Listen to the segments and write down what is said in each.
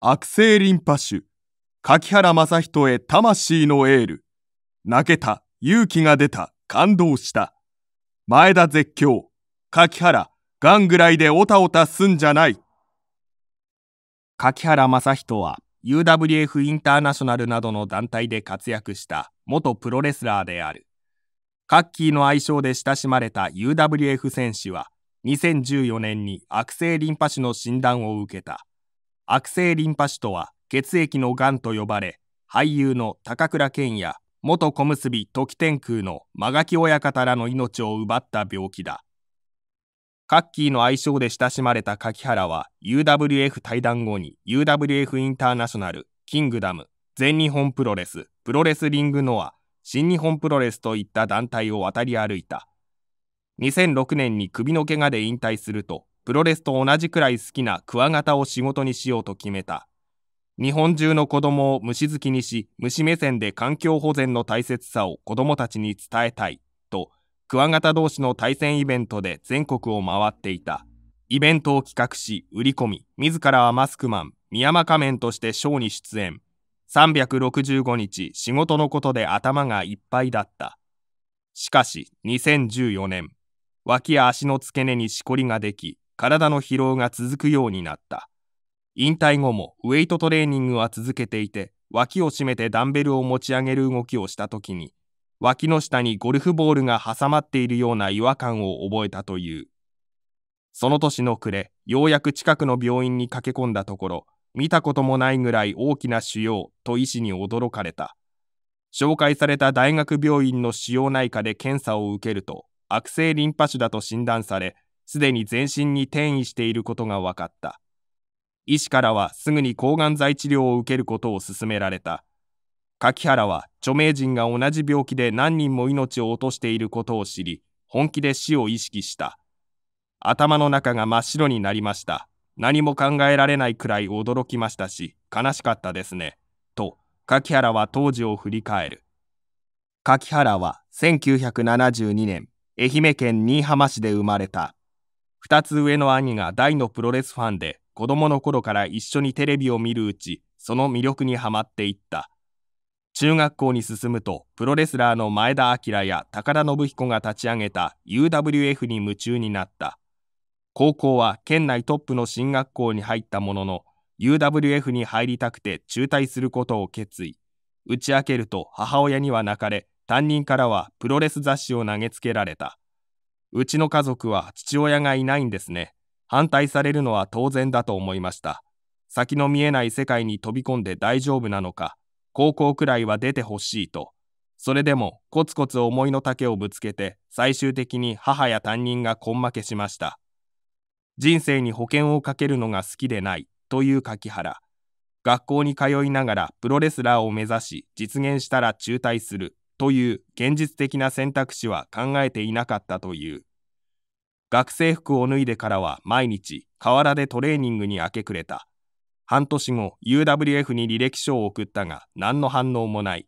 悪性リンパ腫柿原正人へ魂のエール泣けた勇気が出た感動した前田絶叫柿原ガンぐらいでおたおたすんじゃない柿原正人は UWF インターナショナルなどの団体で活躍した元プロレスラーであるカッキーの愛称で親しまれた UWF 戦士は2014年に悪性リンパ腫の診断を受けた悪性リンパ腫とは血液のがんと呼ばれ俳優の高倉健や元小結時天空の間垣親方らの命を奪った病気だカッキーの愛称で親しまれた柿原は UWF 対談後に UWF インターナショナルキングダム全日本プロレスプロレスリングノア新日本プロレスといった団体を渡り歩いた2006年に首の怪我で引退するとプロレスと同じくらい好きなクワガタを仕事にしようと決めた。日本中の子供を虫好きにし、虫目線で環境保全の大切さを子供たちに伝えたい、と、クワガタ同士の対戦イベントで全国を回っていた。イベントを企画し、売り込み、自らはマスクマン、ミヤマ仮面としてショーに出演。365日、仕事のことで頭がいっぱいだった。しかし、2014年、脇や足の付け根にしこりができ、体の疲労が続くようになった。引退後もウェイトトレーニングは続けていて、脇を締めてダンベルを持ち上げる動きをした時に、脇の下にゴルフボールが挟まっているような違和感を覚えたという。その年の暮れ、ようやく近くの病院に駆け込んだところ、見たこともないぐらい大きな腫瘍と医師に驚かれた。紹介された大学病院の腫瘍内科で検査を受けると、悪性リンパ腫だと診断され、すでに全身に転移していることが分かった。医師からはすぐに抗がん剤治療を受けることを勧められた。柿原は著名人が同じ病気で何人も命を落としていることを知り、本気で死を意識した。頭の中が真っ白になりました。何も考えられないくらい驚きましたし、悲しかったですね。と、柿原は当時を振り返る。柿原は1972年、愛媛県新居浜市で生まれた。2つ上の兄が大のプロレスファンで子供の頃から一緒にテレビを見るうちその魅力にはまっていった中学校に進むとプロレスラーの前田明や高田信彦が立ち上げた UWF に夢中になった高校は県内トップの進学校に入ったものの UWF に入りたくて中退することを決意打ち明けると母親には泣かれ担任からはプロレス雑誌を投げつけられたうちの家族は父親がいないんですね。反対されるのは当然だと思いました。先の見えない世界に飛び込んで大丈夫なのか、高校くらいは出てほしいと。それでもコツコツ思いの丈をぶつけて最終的に母や担任が根負けしました。人生に保険をかけるのが好きでないという柿原。学校に通いながらプロレスラーを目指し実現したら中退するという現実的な選択肢は考えていなかったという学生服を脱いでからは毎日河原でトレーニングに明け暮れた半年後 UWF に履歴書を送ったが何の反応もない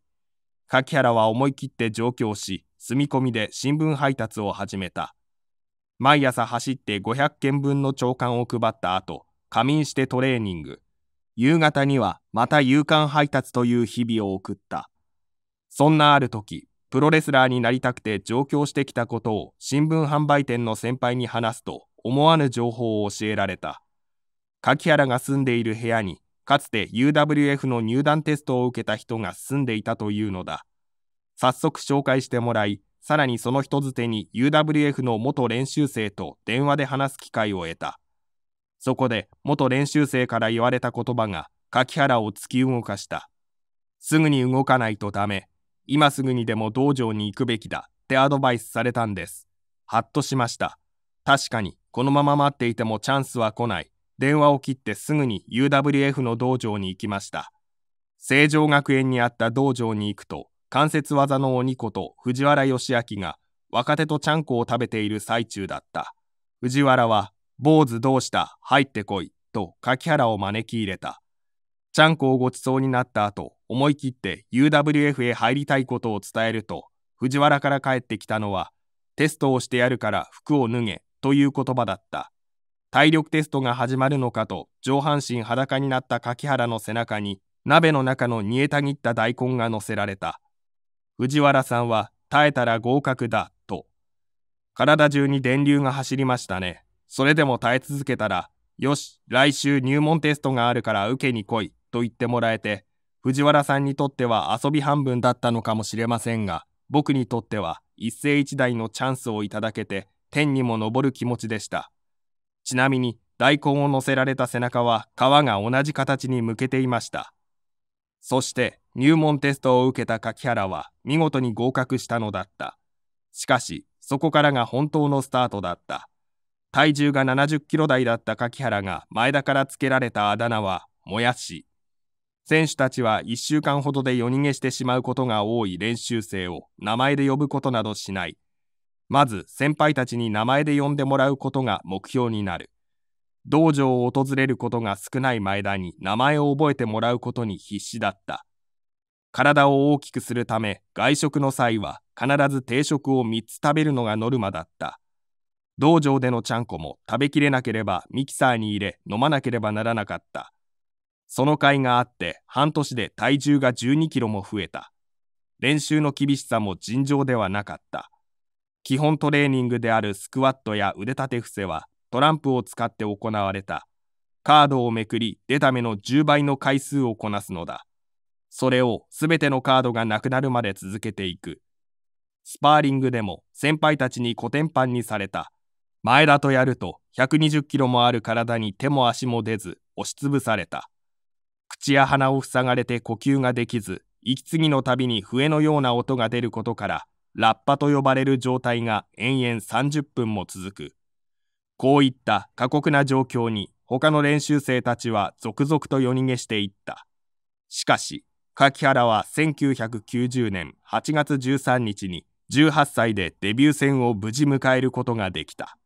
柿原は思い切って上京し住み込みで新聞配達を始めた毎朝走って500件分の朝刊を配った後仮眠してトレーニング夕方にはまた夕刊配達という日々を送ったそんなある時、プロレスラーになりたくて上京してきたことを新聞販売店の先輩に話すと思わぬ情報を教えられた。柿原が住んでいる部屋にかつて UWF の入団テストを受けた人が住んでいたというのだ。早速紹介してもらい、さらにその人づてに UWF の元練習生と電話で話す機会を得た。そこで元練習生から言われた言葉が柿原を突き動かした。すぐに動かないとダメ。今すぐにでも道場に行くべきだってアドバイスされたんです。はっとしました。確かに、このまま待っていてもチャンスは来ない。電話を切ってすぐに UWF の道場に行きました。成城学園にあった道場に行くと、関節技の鬼子と藤原義明が若手とちゃんこを食べている最中だった。藤原は、坊主どうした入ってこい、と柿原を招き入れた。ちゃんこをごちそうになった後、思い切って UWF へ入りたいことを伝えると、藤原から帰ってきたのは、テストをしてやるから服を脱げという言葉だった。体力テストが始まるのかと上半身裸になった柿原の背中に鍋の中の煮えたぎった大根が乗せられた。藤原さんは耐えたら合格だと。体中に電流が走りましたね。それでも耐え続けたら、よし、来週入門テストがあるから受けに来いと言ってもらえて、藤原さんにとっては遊び半分だったのかもしれませんが、僕にとっては一世一代のチャンスをいただけて、天にも昇る気持ちでした。ちなみに、大根を乗せられた背中は皮が同じ形に向けていました。そして入門テストを受けた柿原は見事に合格したのだった。しかし、そこからが本当のスタートだった。体重が70キロ台だった柿原が前田からつけられたあだ名は、もやし。選手たちは1週間ほどで夜逃げしてしまうことが多い練習生を名前で呼ぶことなどしない。まず先輩たちに名前で呼んでもらうことが目標になる。道場を訪れることが少ない前田に名前を覚えてもらうことに必死だった。体を大きくするため外食の際は必ず定食を3つ食べるのがノルマだった。道場でのちゃんこも食べきれなければミキサーに入れ飲まなければならなかった。その甲斐があって半年で体重が12キロも増えた。練習の厳しさも尋常ではなかった。基本トレーニングであるスクワットや腕立て伏せはトランプを使って行われた。カードをめくり出た目の10倍の回数をこなすのだ。それをすべてのカードがなくなるまで続けていく。スパーリングでも先輩たちにコテンパンにされた。前だとやると120キロもある体に手も足も出ず押しつぶされた。口や鼻を塞がれて呼吸ができず、息継ぎのたびに笛のような音が出ることから、ラッパと呼ばれる状態が延々30分も続く。こういった過酷な状況に他の練習生たちは続々と夜逃げしていった。しかし、柿原は1990年8月13日に18歳でデビュー戦を無事迎えることができた。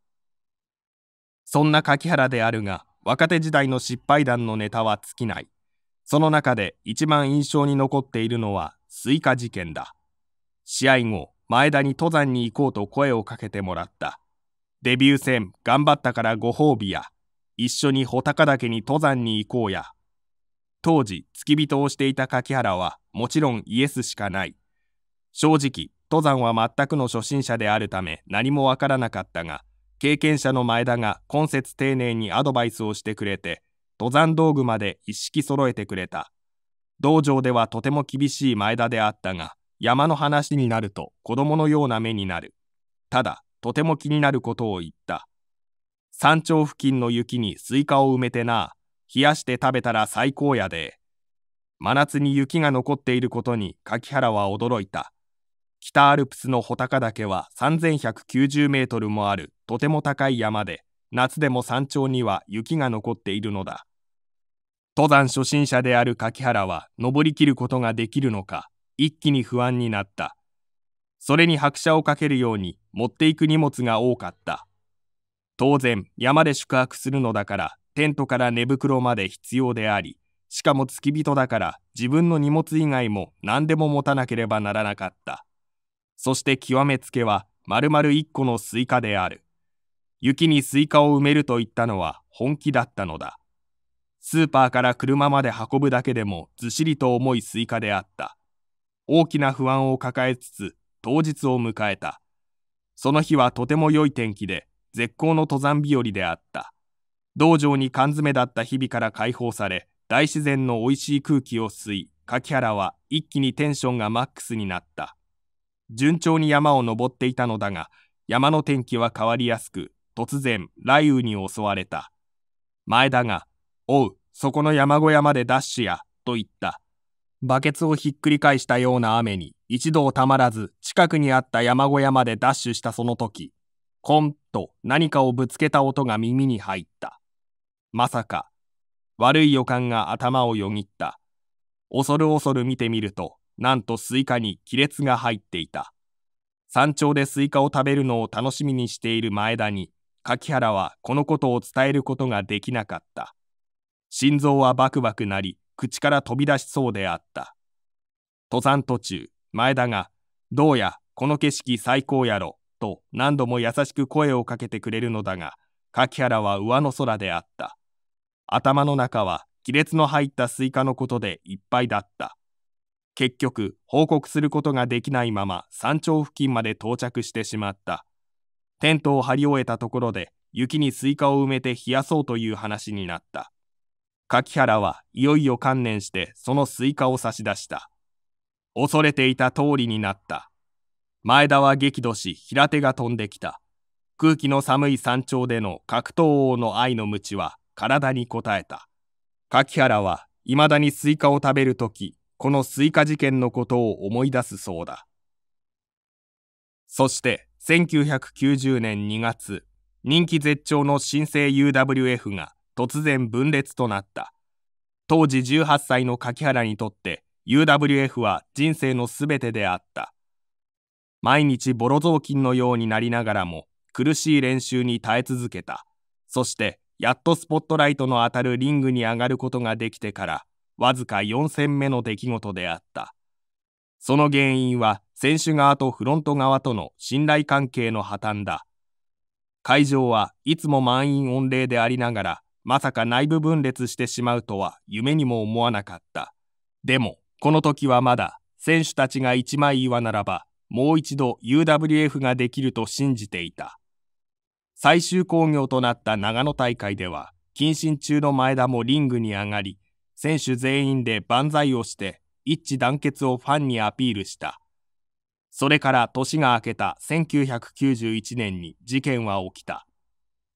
そんな柿原であるが、若手時代の失敗談のネタは尽きない。その中で一番印象に残っているのはスイカ事件だ。試合後、前田に登山に行こうと声をかけてもらった。デビュー戦頑張ったからご褒美や、一緒に穂高岳に登山に行こうや。当時、付き人をしていた柿原はもちろんイエスしかない。正直、登山は全くの初心者であるため何もわからなかったが、経験者の前田が今節丁寧にアドバイスをしてくれて、登山道具まで一式揃えてくれた。道場ではとても厳しい前田であったが、山の話になると子供のような目になる。ただ、とても気になることを言った。山頂付近の雪にスイカを埋めてな、冷やして食べたら最高やで。真夏に雪が残っていることに柿原は驚いた。北アルプスの穂高岳は3190メートルもあるとても高い山で、夏でも山頂には雪が残っているのだ。登山初心者である柿原は登りきることができるのか、一気に不安になった。それに拍車をかけるように持っていく荷物が多かった。当然、山で宿泊するのだから、テントから寝袋まで必要であり、しかも付き人だから自分の荷物以外も何でも持たなければならなかった。そして極めつけは、丸々1個のスイカである。雪にスイカを埋めると言ったのは本気だったのだ。スーパーから車まで運ぶだけでもずしりと重いスイカであった。大きな不安を抱えつつ当日を迎えた。その日はとても良い天気で絶好の登山日和であった。道場に缶詰だった日々から解放され、大自然の美味しい空気を吸い、柿原は一気にテンションがマックスになった。順調に山を登っていたのだが、山の天気は変わりやすく、突然雷雨に襲われた。前田が、おう、そこの山小屋までダッシュや、と言った。バケツをひっくり返したような雨に一度たまらず近くにあった山小屋までダッシュしたその時、コンと何かをぶつけた音が耳に入った。まさか、悪い予感が頭をよぎった。恐る恐る見てみると、なんとスイカに亀裂が入っていた。山頂でスイカを食べるのを楽しみにしている前田に柿原はこのことを伝えることができなかった。心臓はバクバクなり、口から飛び出しそうであった。登山途中、前田が、どうや、この景色最高やろ、と何度も優しく声をかけてくれるのだが、柿原は上の空であった。頭の中は亀裂の入ったスイカのことでいっぱいだった。結局、報告することができないまま山頂付近まで到着してしまった。テントを張り終えたところで雪にスイカを埋めて冷やそうという話になった。柿原はいよいよ観念してそのスイカを差し出した。恐れていた通りになった。前田は激怒し平手が飛んできた。空気の寒い山頂での格闘王の愛の鞭は体に応えた。柿原は未だにスイカを食べるとき、このスイカ事件のことを思い出すそうだ。そして1990年2月、人気絶頂の新生 UWF が突然分裂となった。当時18歳の柿原にとって UWF は人生のすべてであった。毎日ボロ雑巾のようになりながらも苦しい練習に耐え続けた。そしてやっとスポットライトの当たるリングに上がることができてからわずか4戦目の出来事であった。その原因は選手側とフロント側との信頼関係の破綻だ。会場はいつも満員御礼でありながら、まさか内部分裂してしまうとは夢にも思わなかった。でも、この時はまだ選手たちが一枚岩ならば、もう一度 UWF ができると信じていた。最終興行となった長野大会では、謹慎中の前田もリングに上がり、選手全員で万歳をして一致団結をファンにアピールした。それから年が明けた1991年に事件は起きた。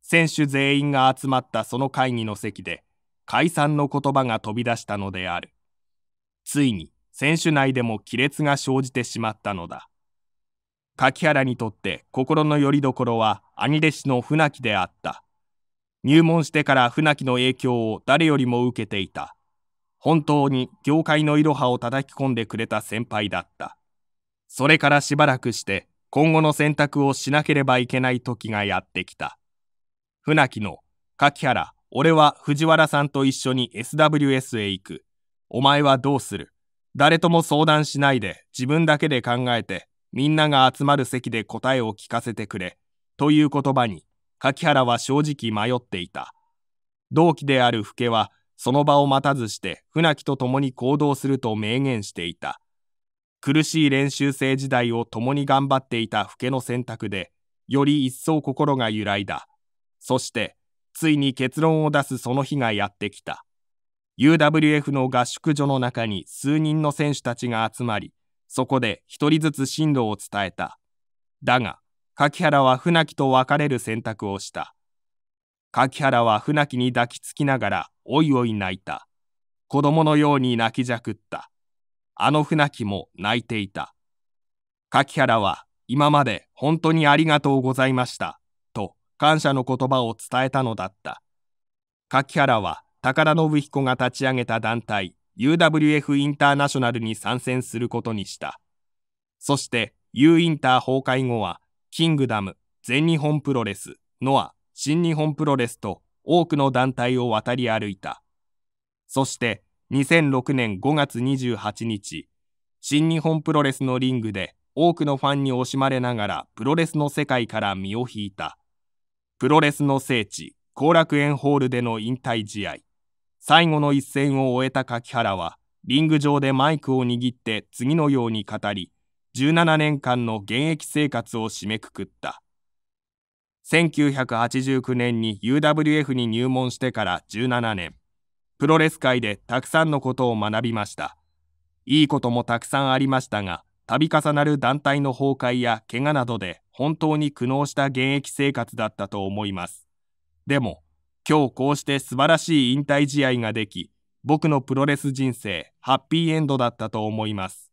選手全員が集まったその会議の席で、解散の言葉が飛び出したのである。ついに選手内でも亀裂が生じてしまったのだ。柿原にとって心の拠り所は兄弟子の船木であった。入門してから船木の影響を誰よりも受けていた。本当に業界のいろはを叩き込んでくれた先輩だった。それからしばらくして今後の選択をしなければいけない時がやってきた。船木の、柿原、俺は藤原さんと一緒に SWS へ行く。お前はどうする誰とも相談しないで自分だけで考えてみんなが集まる席で答えを聞かせてくれ。という言葉に柿原は正直迷っていた。同期である福家はその場を待たずして船木と共に行動すると明言していた。苦しい練習生時代を共に頑張っていた老けの選択で、より一層心が揺らいだ。そして、ついに結論を出すその日がやってきた。UWF の合宿所の中に数人の選手たちが集まり、そこで一人ずつ進路を伝えた。だが、柿原は船木と別れる選択をした。柿原は船木に抱きつきながら、おいおい泣いた。子供のように泣きじゃくった。あの船木も泣いていた。柿原は今まで本当にありがとうございました、と感謝の言葉を伝えたのだった。柿原は高田信彦が立ち上げた団体 UWF インターナショナルに参戦することにした。そして U インター崩壊後は、キングダム、全日本プロレス、ノア、新日本プロレスと多くの団体を渡り歩いた。そして2006年5月28日、新日本プロレスのリングで多くのファンに惜しまれながらプロレスの世界から身を引いた。プロレスの聖地、後楽園ホールでの引退試合。最後の一戦を終えた柿原は、リング上でマイクを握って次のように語り、17年間の現役生活を締めくくった。1989年に UWF に入門してから17年。プロレス界でたくさんのことを学びました。いいこともたくさんありましたが、度重なる団体の崩壊や怪我などで本当に苦悩した現役生活だったと思います。でも、今日こうして素晴らしい引退試合ができ、僕のプロレス人生、ハッピーエンドだったと思います。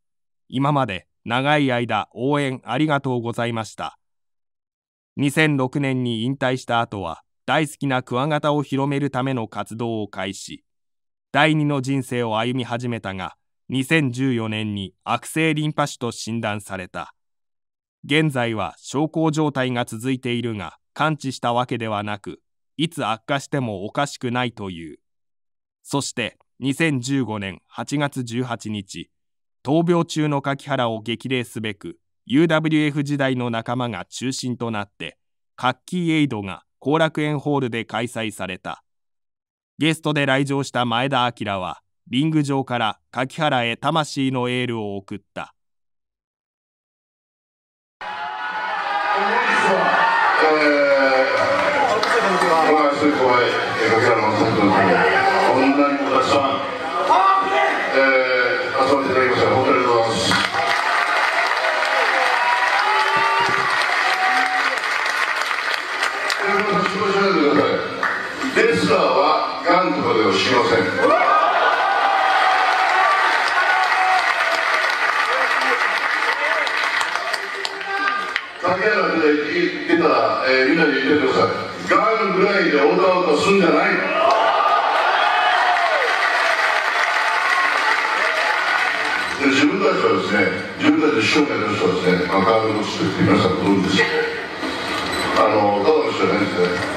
今まで長い間応援ありがとうございました。2006年に引退した後は、大好きなクワガタを広めるための活動を開始。第二の人生を歩み始めたが2014年に悪性リンパ腫と診断された現在は小康状態が続いているが完治したわけではなくいつ悪化してもおかしくないというそして2015年8月18日闘病中の柿原を激励すべく UWF 時代の仲間が中心となってカッキーエイドが後楽園ホールで開催されたゲストで来場した前田明は、リング上から柿原へ魂のエールを送った。本当にしません竹原なてたら、えー、みんな言ってくださいガンぐらいでおだおだすんじゃない自分たちはですね自分たち商売の人はですね、まあ、ガールズって皆さんご存ですあのただの人じゃないですね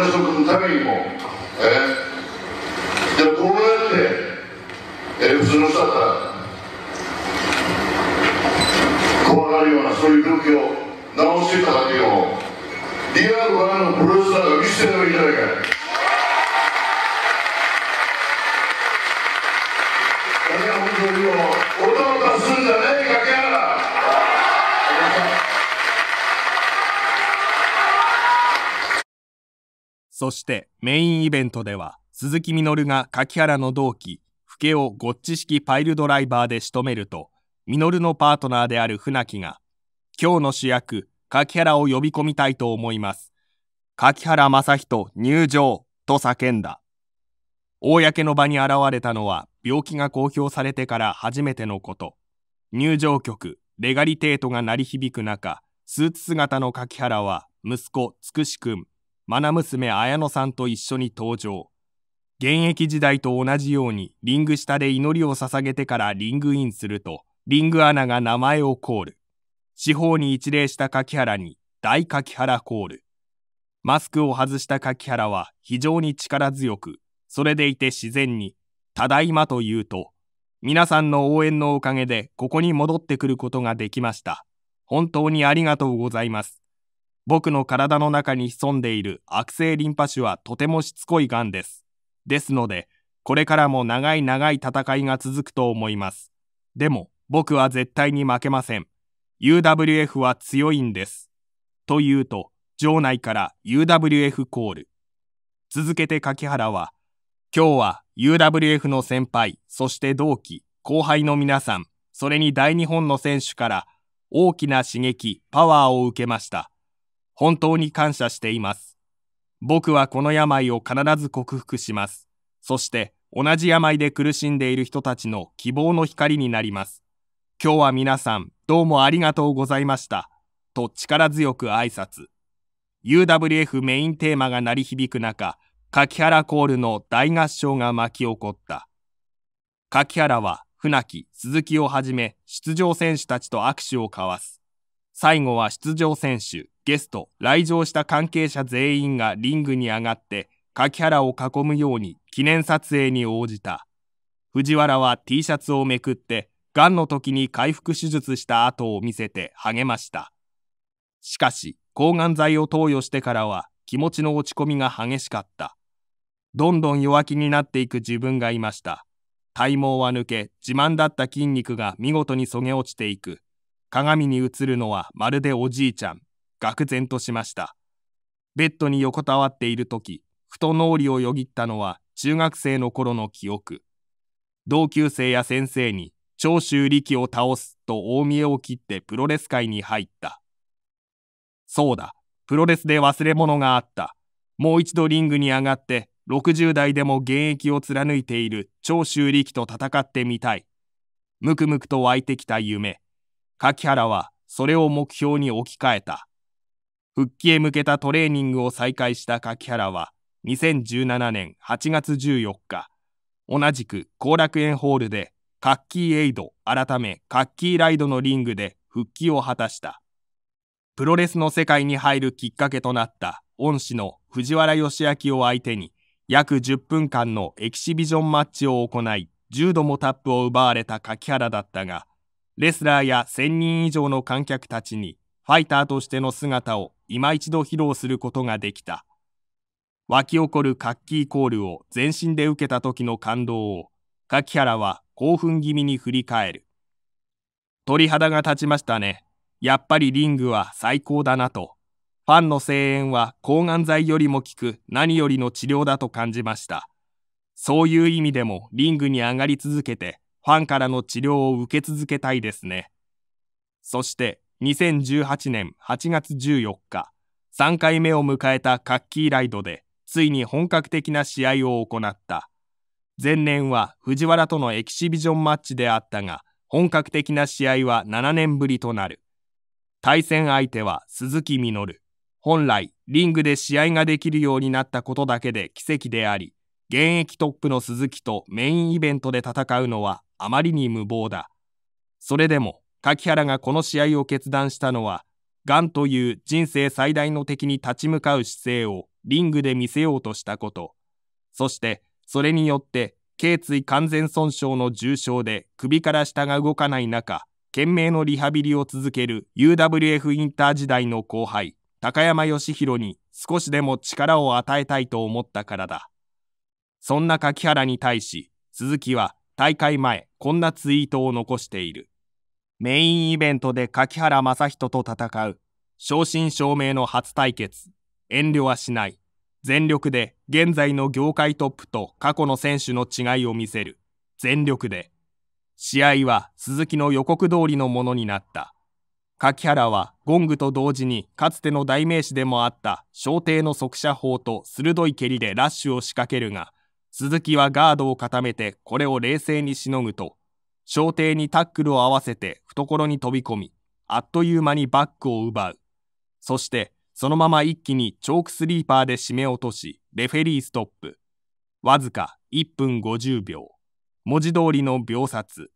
同じ族のためにもそしてメインイベントでは鈴木みのるが柿原の同期老けをゴッチ式パイルドライバーで仕留めると稔のパートナーである船木が今日の主役柿原を呼び込みたいと思います柿原正人入場と叫んだ公の場に現れたのは病気が公表されてから初めてのこと入場曲レガリテートが鳴り響く中スーツ姿の柿原は息子つくしくん愛娘綾乃さんと一緒に登場。現役時代と同じようにリング下で祈りを捧げてからリングインすると、リングアナが名前をコール。四方に一礼した柿原に大柿原コール。マスクを外した柿原は非常に力強く、それでいて自然に、ただいまと言うと、皆さんの応援のおかげでここに戻ってくることができました。本当にありがとうございます。僕の体の中に潜んでいる悪性リンパ腫はとてもしつこいがんです。ですので、これからも長い長い戦いが続くと思います。でも、僕は絶対に負けません。UWF は強いんです。と言うと、場内から UWF コール。続けて柿原は、今日は UWF の先輩、そして同期、後輩の皆さん、それに大日本の選手から大きな刺激、パワーを受けました。本当に感謝しています。僕はこの病を必ず克服します。そして同じ病で苦しんでいる人たちの希望の光になります。今日は皆さんどうもありがとうございました。と力強く挨拶。UWF メインテーマが鳴り響く中、柿原コールの大合唱が巻き起こった。柿原は船木、鈴木をはじめ出場選手たちと握手を交わす。最後は出場選手、ゲスト、来場した関係者全員がリングに上がって、柿原を囲むように記念撮影に応じた。藤原は T シャツをめくって、がんの時に回復手術した後を見せて励ました。しかし、抗がん剤を投与してからは気持ちの落ち込みが激しかった。どんどん弱気になっていく自分がいました。体毛は抜け、自慢だった筋肉が見事にそげ落ちていく。鏡に映るのはまるでおじいちゃん。愕然としましたベッドに横たわっている時ふと脳裏をよぎったのは中学生の頃の記憶同級生や先生に長州力を倒すと大見えを切ってプロレス界に入ったそうだプロレスで忘れ物があったもう一度リングに上がって60代でも現役を貫いている長州力と戦ってみたいむくむくと湧いてきた夢柿原はそれを目標に置き換えた復帰へ向けたトレーニングを再開した柿原は、2017年8月14日、同じく後楽園ホールで、カッキーエイド改めカッキーライドのリングで復帰を果たした。プロレスの世界に入るきっかけとなった恩師の藤原義明を相手に約10分間のエキシビジョンマッチを行い10度もタップを奪われた柿原だったがレスラーや1000人以上の観客たちにファイターとしての姿を今一度披露することができた。湧き起こるカッキーコールを全身で受けた時の感動を、柿原は興奮気味に振り返る。鳥肌が立ちましたね。やっぱりリングは最高だなと。ファンの声援は抗がん剤よりも効く何よりの治療だと感じました。そういう意味でもリングに上がり続けてファンからの治療を受け続けたいですね。そして2018年8月14日、3回目を迎えた活気ライドで、ついに本格的な試合を行った。前年は藤原とのエキシビジョンマッチであったが、本格的な試合は7年ぶりとなる。対戦相手は鈴木実本来、リングで試合ができるようになったことだけで奇跡であり、現役トップの鈴木とメインイベントで戦うのはあまりに無謀だ。それでも柿原がこの試合を決断したのは、ガンという人生最大の敵に立ち向かう姿勢をリングで見せようとしたこと、そしてそれによって頸椎完全損傷の重傷で首から下が動かない中、懸命のリハビリを続ける UWF インター時代の後輩、高山義弘に少しでも力を与えたいと思ったからだ。そんな柿原に対し、鈴木は大会前、こんなツイートを残している。メインイベントで柿原正人と戦う正真正銘の初対決遠慮はしない全力で現在の業界トップと過去の選手の違いを見せる全力で試合は鈴木の予告通りのものになった柿原はゴングと同時にかつての代名詞でもあった小艇の速射砲と鋭い蹴りでラッシュを仕掛けるが鈴木はガードを固めてこれを冷静にしのぐと朝廷にタックルを合わせて懐に飛び込み、あっという間にバックを奪う。そして、そのまま一気にチョークスリーパーで締め落とし、レフェリーストップ。わずか1分50秒。文字通りの秒殺。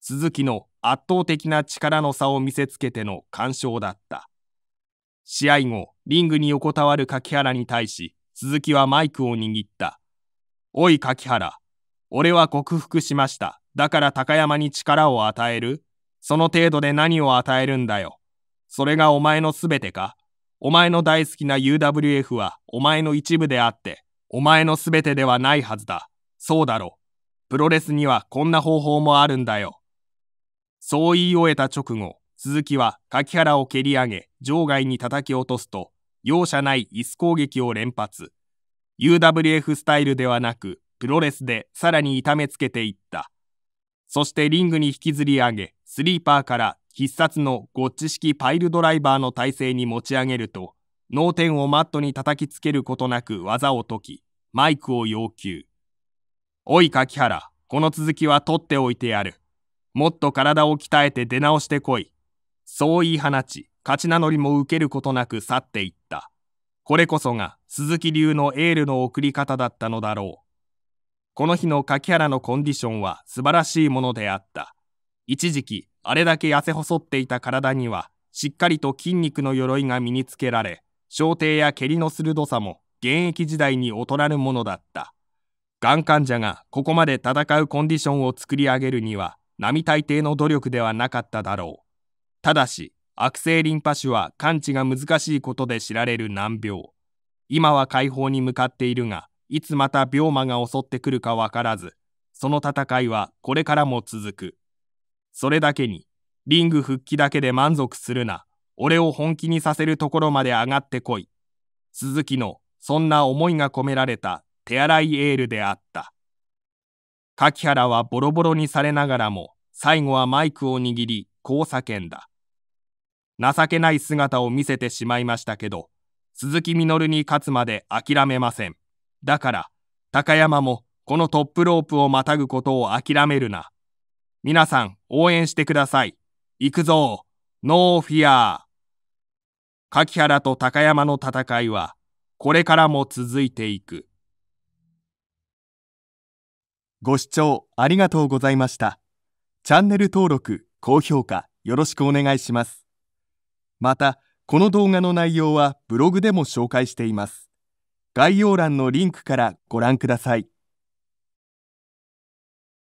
鈴木の圧倒的な力の差を見せつけての完勝だった。試合後、リングに横たわる柿原に対し、鈴木はマイクを握った。おい柿原、俺は克服しました。だから高山に力を与えるその程度で何を与えるんだよ。それがお前のすべてかお前の大好きな UWF はお前の一部であって、お前のすべてではないはずだ。そうだろプロレスにはこんな方法もあるんだよ。そう言い終えた直後、鈴木は柿原を蹴り上げ、場外に叩き落とすと、容赦ない椅子攻撃を連発。UWF スタイルではなく、プロレスでさらに痛めつけていった。そしてリングに引きずり上げ、スリーパーから必殺のゴッチ式パイルドライバーの体勢に持ち上げると、脳天をマットに叩きつけることなく技を解き、マイクを要求。おい柿原、この続きは取っておいてやる。もっと体を鍛えて出直してこい。そう言い放ち、勝ち名乗りも受けることなく去っていった。これこそが鈴木流のエールの送り方だったのだろう。この日の柿原のコンディションは素晴らしいものであった。一時期、あれだけ痩せ細っていた体には、しっかりと筋肉の鎧が身につけられ、小艇や蹴りの鋭さも現役時代に劣らぬものだった。がん患者がここまで戦うコンディションを作り上げるには、並大抵の努力ではなかっただろう。ただし、悪性リンパ腫は完治が難しいことで知られる難病。今は解放に向かっているが、いつまた病魔が襲ってくるかわからず、その戦いはこれからも続く。それだけに、リング復帰だけで満足するな、俺を本気にさせるところまで上がってこい。鈴木のそんな思いが込められた手洗いエールであった。柿原はボロボロにされながらも、最後はマイクを握り、こう叫んだ。情けない姿を見せてしまいましたけど、鈴木みのるに勝つまで諦めません。だから、高山もこのトップロープをまたぐことを諦めるな。皆さん、応援してください。行くぞノーフィアー柿原と高山の戦いは、これからも続いていく。ご視聴ありがとうございました。チャンネル登録、高評価よろしくお願いします。また、この動画の内容はブログでも紹介しています。概要欄のリンクからご覧ください。